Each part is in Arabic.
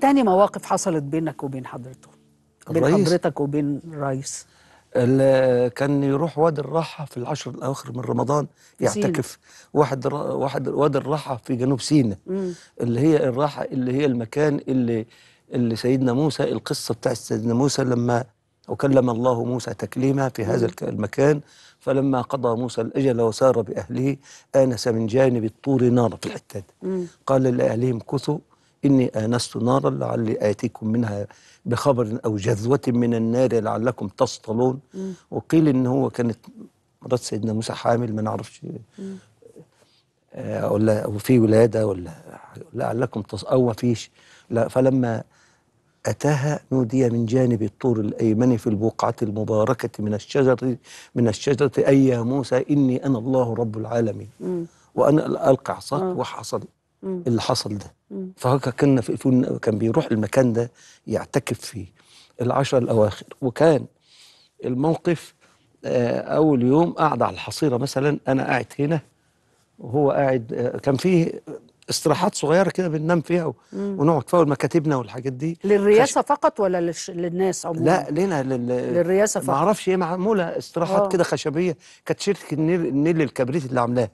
تاني مواقف حصلت بينك وبين حضرته بين الرئيس. حضرتك وبين الرئيس اللي كان يروح وادي الراحه في العشر الاواخر من رمضان يعتكف واحد را... واحد وادي الراحه في جنوب سيناء اللي هي الراحه اللي هي المكان اللي اللي سيدنا موسى القصه بتاعت سيدنا موسى لما وكلم الله موسى تكليما في هذا مم. المكان فلما قضى موسى الأجل وسار بأهله آنس من جانب الطور نار في الحتة دي قال لأهلهم كثوا إني آنست نارا لعلي آتيكم منها بخبر أو جذوة من النار لعلكم تصطلون وقيل إن هو كانت مرات سيدنا موسى حامل ما نعرفش آه، ولا وفي ولادة ولا لعلكم تص أو ما فيش لا فلما أتاها نودي من جانب الطور الأيمن في البقعة المباركة من الشجرة من الشجرة أي يا موسى إني أنا الله رب العالمين وأنا ألقى عصاك آه. وحصل مم. اللي حصل ده فكنا في كان بيروح المكان ده يعتكف فيه العشر الاواخر وكان الموقف آه، اول يوم قاعد على الحصيره مثلا انا قاعد هنا وهو قاعد آه، كان فيه استراحات صغيره كده بننام فيها ونقعد فيها مكاتبنا والحاجات دي للرياسه خش... فقط ولا للش... للناس عموما لا لنا لل... للرياسه فقط معرفش ايه معموله استراحات آه. كده خشبيه كانت شركه النيل, النيل الكبريت اللي عاملاها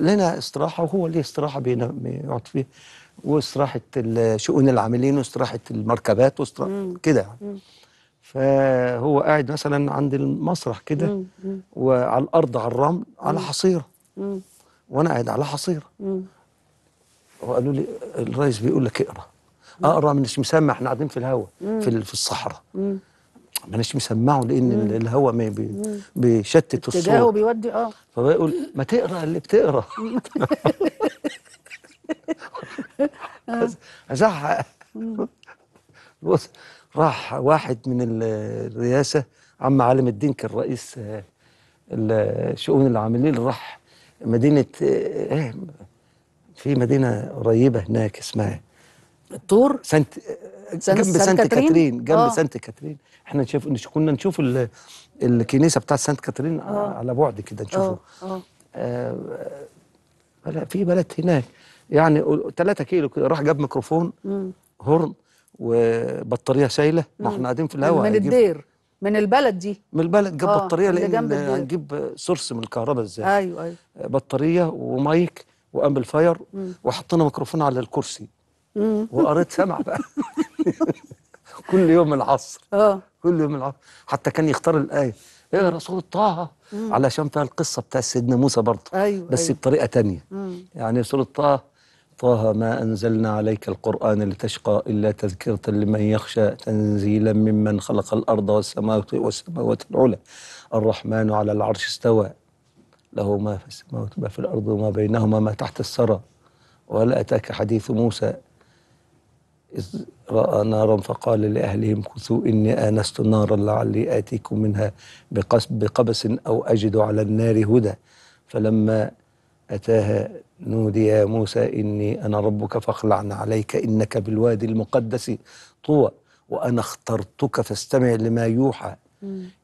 لنا استراحه وهو ليه استراحه بيقعد فيه واستراحه شؤون العاملين واستراحه المركبات واستراحه كده يعني فهو قاعد مثلا عند المسرح كده وعلى الارض على الرمل على حصيره وانا قاعد على حصيره وقالوا لي الرئيس بيقول لك اقرا اقرا مش مسمع احنا قاعدين في الهواء في الصحراء بلاش مسمعه لان الهواء ما بي بيشتت الصوت اتجاهه بيودي اه فبيقول ما تقرا اللي بتقرا آه. ازعق بص راح واحد من الرئاسه عم عالم الدين كان رئيس الشؤون آه، العاملين راح مدينه آه، في مدينه قريبه هناك اسمها الطور سانت جنب سانت كاترين, كاترين. جنب آه. سانت كاترين احنا نشوف كنا نشوف ال... الكنيسه بتاعت سانت كاترين أوه. على بعد كده نشوفه آه. آه. آه. في بلد هناك يعني 3 كيلو كده راح جاب ميكروفون هورن وبطاريه سايله ما احنا قاعدين في الهواء من الدير من البلد دي من البلد جاب آه. بطاريه لان هنجيب سورس من الكهرباء ازاي ايوه ايوه بطاريه ومايك وامبل فاير وحطينا ميكروفون على الكرسي وقريت سمع بقى كل يوم العصر اه كل يوم العصر حتى كان يختار الايه اقرا سوره طه علشان فيها القصه بتاع سيدنا موسى برضه أيوة, أيوة. بس أيوة. بطريقه ثانيه يعني سوره طه طه ما انزلنا عليك القران لتشقى الا تذكره لمن يخشى تنزيلا ممن خلق الارض والسماوات والسماوات العلى الرحمن على العرش استوى له ما في السماوات ما في الارض وما بينهما ما تحت الثرى ولا اتاك حديث موسى إذ رأى نارا فقال لأهلهم كثوا إني آنست نارا لعلي آتيكم منها بقبس أو أجد على النار هدى فلما أتاها نودي يا موسى إني أنا ربك فاخلع عليك إنك بالوادي المقدس طوى وأنا اخترتك فاستمع لما يوحى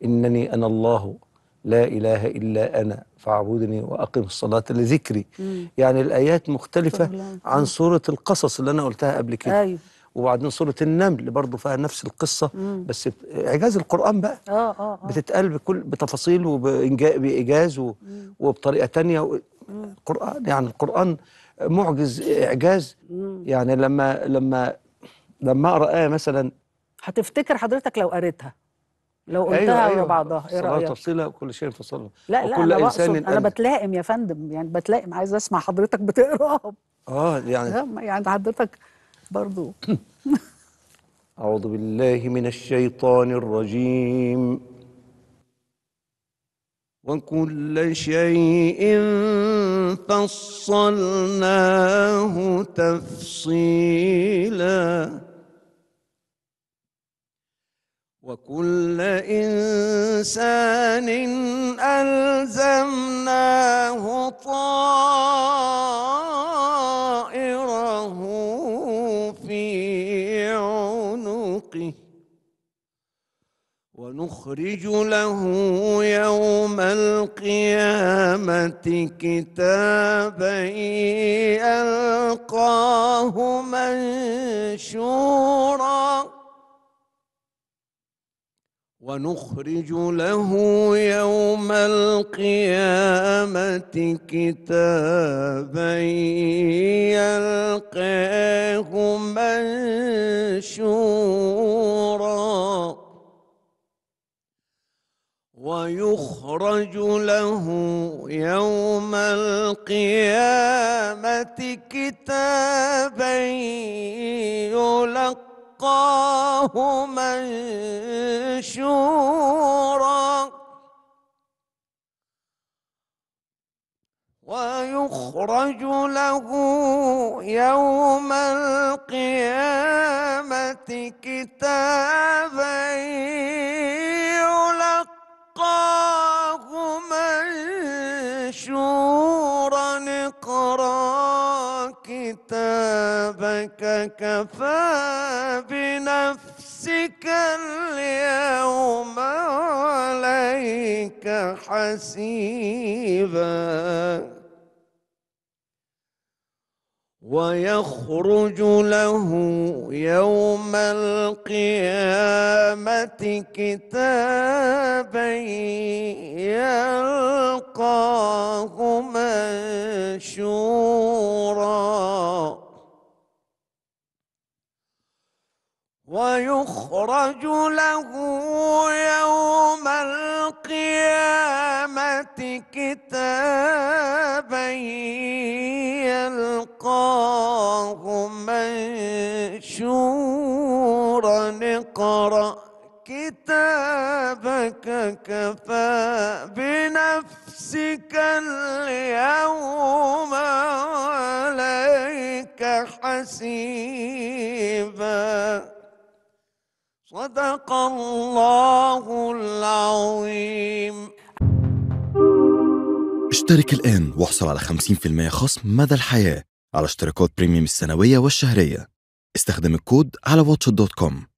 إنني أنا الله لا إله إلا أنا فاعبدني وأقم الصلاة لذكري مم. يعني الآيات مختلفة طبعاً. عن سورة القصص اللي أنا قلتها قبل كده أيوه. وبعدين سورة النمل برضو فيها نفس القصة مم. بس إعجاز القرآن بقى آه آه آه. بتتقال بكل بتفاصيل وبإيجاز وبطريقة تانية و... القرآن يعني القرآن معجز إعجاز مم. يعني لما لما لما أقرأ آية مثلا هتفتكر حضرتك لو قريتها لو أيوة، قلتها أيوة أيوة. بعضها ايه رايك؟ تفصيلة وكل شيء فصله لا لا أنا, إنسان أنا بتلائم يا فندم يعني بتلائم عايز أسمع حضرتك بتقراهم آه يعني يعني حضرتك برضو أعوذ بالله من الشيطان الرجيم وكل شيء فصلناه تفصيلاً وكل إنسان ألزمناه طائره في عنقه ونخرج له يوم القيامة كتابا يلقاه منشورا ونخرج له يوم القيامة كتابا يلقاه منشورا ويخرج له يوم القيامة كتابا يلقاه ألقاه منشورا ويخرج له يوم القيامة كتابا يلقاه منشورا انك كفى بنفسك اليوم عليك حسيبا ويخرج له يوم القيامة كتابا يلقاه منشورا ويخرج له يوم القيامة كتابا يلقاه منشورا اقرأ كتابك كفى بنفسك اليوم عليك حسيبا صدق الله العظيم اشترك الآن واحصل على 50% خصم مدى الحياة على اشتراكات بريميوم السنوية والشهرية استخدم الكود على واتش دوت كوم